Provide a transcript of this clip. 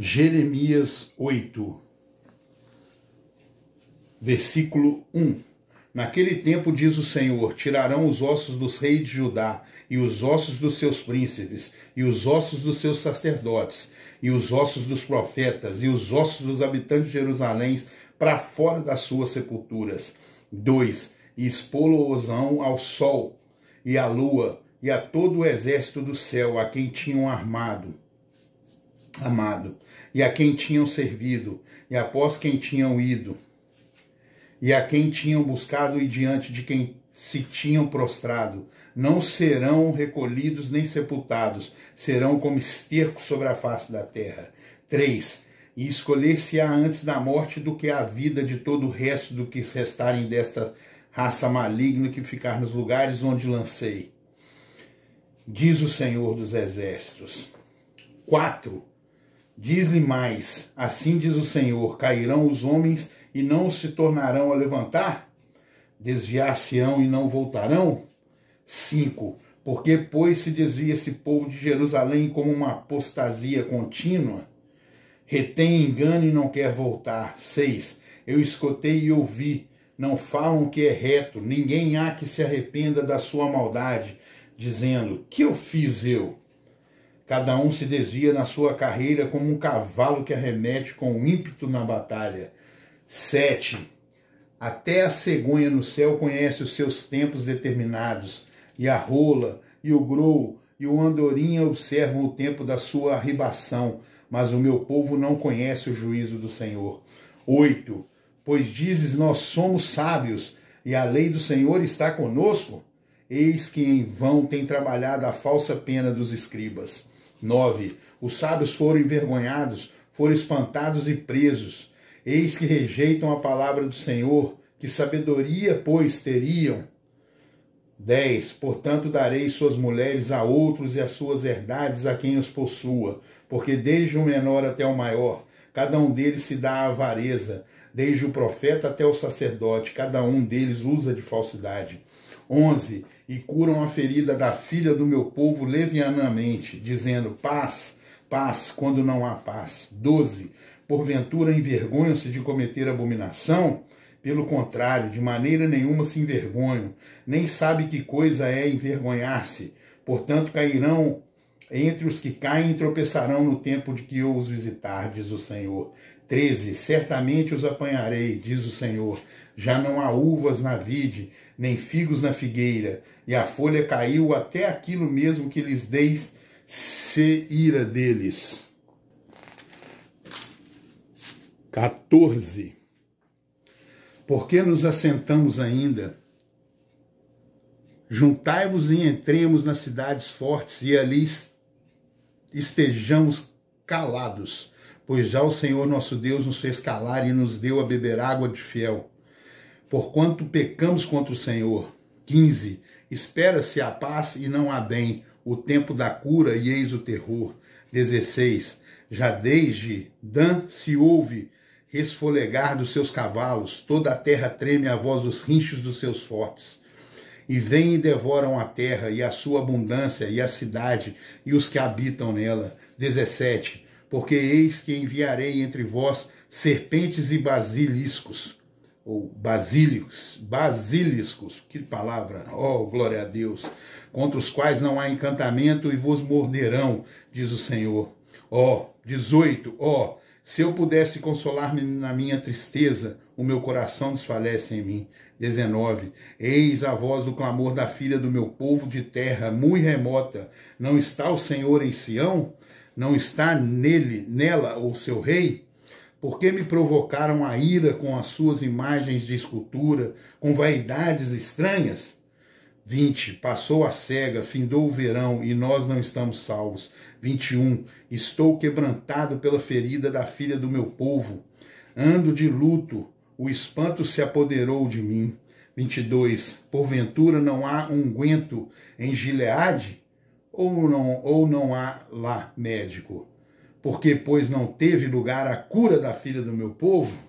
Jeremias 8, versículo 1. Naquele tempo, diz o Senhor: tirarão os ossos dos reis de Judá, e os ossos dos seus príncipes, e os ossos dos seus sacerdotes, e os ossos dos profetas, e os ossos dos habitantes de Jerusalém, para fora das suas sepulturas. 2. E expô-los-ão ao sol, e à lua, e a todo o exército do céu, a quem tinham armado amado, e a quem tinham servido, e após quem tinham ido, e a quem tinham buscado e diante de quem se tinham prostrado, não serão recolhidos nem sepultados, serão como esterco sobre a face da terra. 3. E escolher-se-á antes da morte do que a vida de todo o resto do que restarem desta raça maligna que ficar nos lugares onde lancei. Diz o Senhor dos Exércitos. 4. Diz-lhe mais: Assim diz o Senhor: cairão os homens e não se tornarão a levantar? Desviar-se-ão e não voltarão? 5. Porque, pois, se desvia esse povo de Jerusalém como uma apostasia contínua? Retém engano e não quer voltar. 6. Eu escutei e ouvi. Não falam que é reto, ninguém há que se arrependa da sua maldade, dizendo: Que eu fiz eu? Cada um se desvia na sua carreira como um cavalo que arremete com ímpeto na batalha. 7. Até a cegonha no céu conhece os seus tempos determinados, e a rola, e o grou, e o andorinha observam o tempo da sua arribação, mas o meu povo não conhece o juízo do Senhor. 8. Pois dizes, nós somos sábios, e a lei do Senhor está conosco? Eis que em vão tem trabalhado a falsa pena dos escribas. 9. Os sábios foram envergonhados, foram espantados e presos. Eis que rejeitam a palavra do Senhor, que sabedoria, pois, teriam. 10. Portanto, darei suas mulheres a outros e as suas herdades a quem os possua, porque desde o menor até o maior, cada um deles se dá à avareza, desde o profeta até o sacerdote, cada um deles usa de falsidade. 11 e curam a ferida da filha do meu povo levianamente, dizendo: Paz, paz, quando não há paz. 12. Porventura envergonham-se de cometer abominação? Pelo contrário, de maneira nenhuma se envergonham, nem sabe que coisa é envergonhar-se. Portanto, cairão entre os que caem tropeçarão no tempo de que eu os visitar, diz o Senhor. 13. Certamente os apanharei, diz o Senhor. Já não há uvas na vide, nem figos na figueira, e a folha caiu até aquilo mesmo que lhes deis, se ira deles. 14. Por que nos assentamos ainda? Juntai-vos e entremos nas cidades fortes, e ali estejamos calados, pois já o Senhor nosso Deus nos fez calar e nos deu a beber água de fiel. Porquanto pecamos contra o Senhor. 15. Espera-se a paz e não há bem, o tempo da cura e eis o terror. 16. Já desde Dan se ouve resfolegar dos seus cavalos, toda a terra treme à voz dos rinchos dos seus fortes e vêm e devoram a terra e a sua abundância e a cidade e os que habitam nela. 17. Porque eis que enviarei entre vós serpentes e basiliscos, ou basílicos, basiliscos, que palavra, oh glória a Deus, contra os quais não há encantamento e vos morderão, diz o Senhor. Ó, oh, 18, ó, oh, se eu pudesse consolar-me na minha tristeza, o meu coração desfalece em mim. 19. Eis a voz do clamor da filha do meu povo de terra, muito remota. Não está o Senhor em Sião? Não está nele, nela, o seu rei? por que me provocaram a ira com as suas imagens de escultura, com vaidades estranhas? 20. Passou a cega, findou o verão e nós não estamos salvos. 21. Estou quebrantado pela ferida da filha do meu povo. Ando de luto, o espanto se apoderou de mim. 22. Porventura não há unguento em Gileade? Ou não, ou não há lá médico? Porque, pois, não teve lugar a cura da filha do meu povo?